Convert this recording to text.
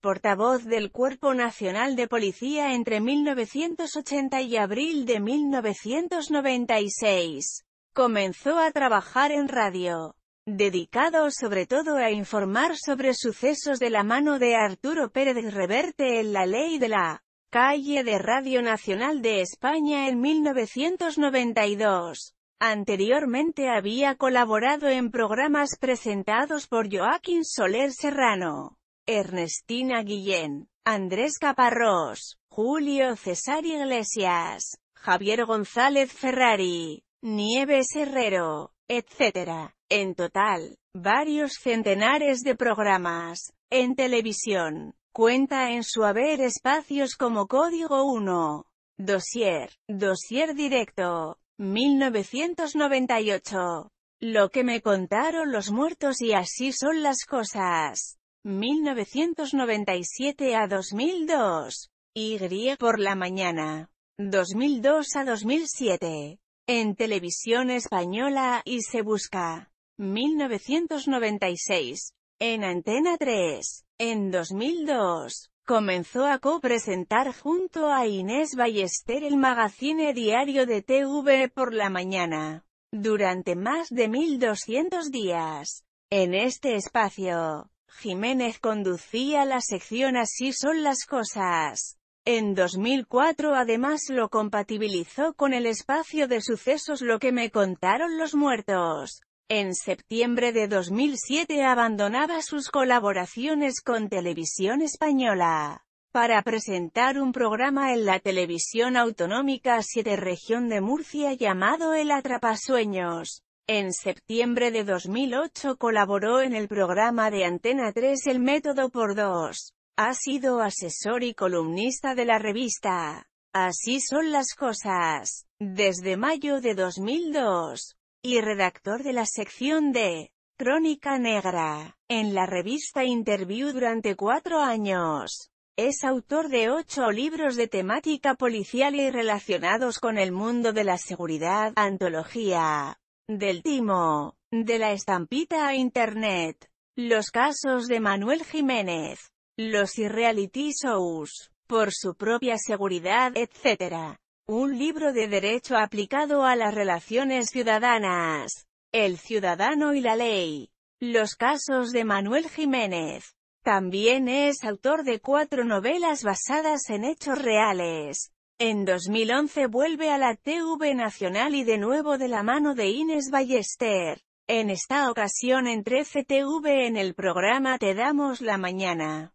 portavoz del Cuerpo Nacional de Policía entre 1980 y abril de 1996. Comenzó a trabajar en radio, dedicado sobre todo a informar sobre sucesos de la mano de Arturo Pérez Reverte en la ley de la calle de Radio Nacional de España en 1992. Anteriormente había colaborado en programas presentados por Joaquín Soler Serrano. Ernestina Guillén, Andrés Caparrós, Julio César Iglesias, Javier González Ferrari, Nieves Herrero, etc. En total, varios centenares de programas en televisión. Cuenta en su haber espacios como Código 1, Dosier, Dosier Directo, 1998. Lo que me contaron los muertos y así son las cosas. 1997 a 2002. Y por la mañana. 2002 a 2007. En televisión española, y se busca. 1996. En Antena 3. En 2002. Comenzó a copresentar junto a Inés Ballester el magazine diario de TV por la mañana. Durante más de 1200 días. En este espacio, Jiménez conducía la sección Así son las cosas. En 2004 además lo compatibilizó con el espacio de sucesos Lo que me contaron los muertos. En septiembre de 2007 abandonaba sus colaboraciones con Televisión Española para presentar un programa en la televisión autonómica 7 región de Murcia llamado El Atrapasueños. En septiembre de 2008 colaboró en el programa de Antena 3 El Método por 2. Ha sido asesor y columnista de la revista Así son las cosas, desde mayo de 2002, y redactor de la sección de Crónica Negra, en la revista Interview durante cuatro años. Es autor de ocho libros de temática policial y relacionados con el mundo de la seguridad, antología, del timo, de la estampita a Internet, los casos de Manuel Jiménez, los irreality shows, por su propia seguridad, etc. Un libro de derecho aplicado a las relaciones ciudadanas, el ciudadano y la ley, los casos de Manuel Jiménez. También es autor de cuatro novelas basadas en hechos reales. En 2011 vuelve a la TV Nacional y de nuevo de la mano de Inés Ballester. En esta ocasión en 13TV en el programa Te damos la mañana.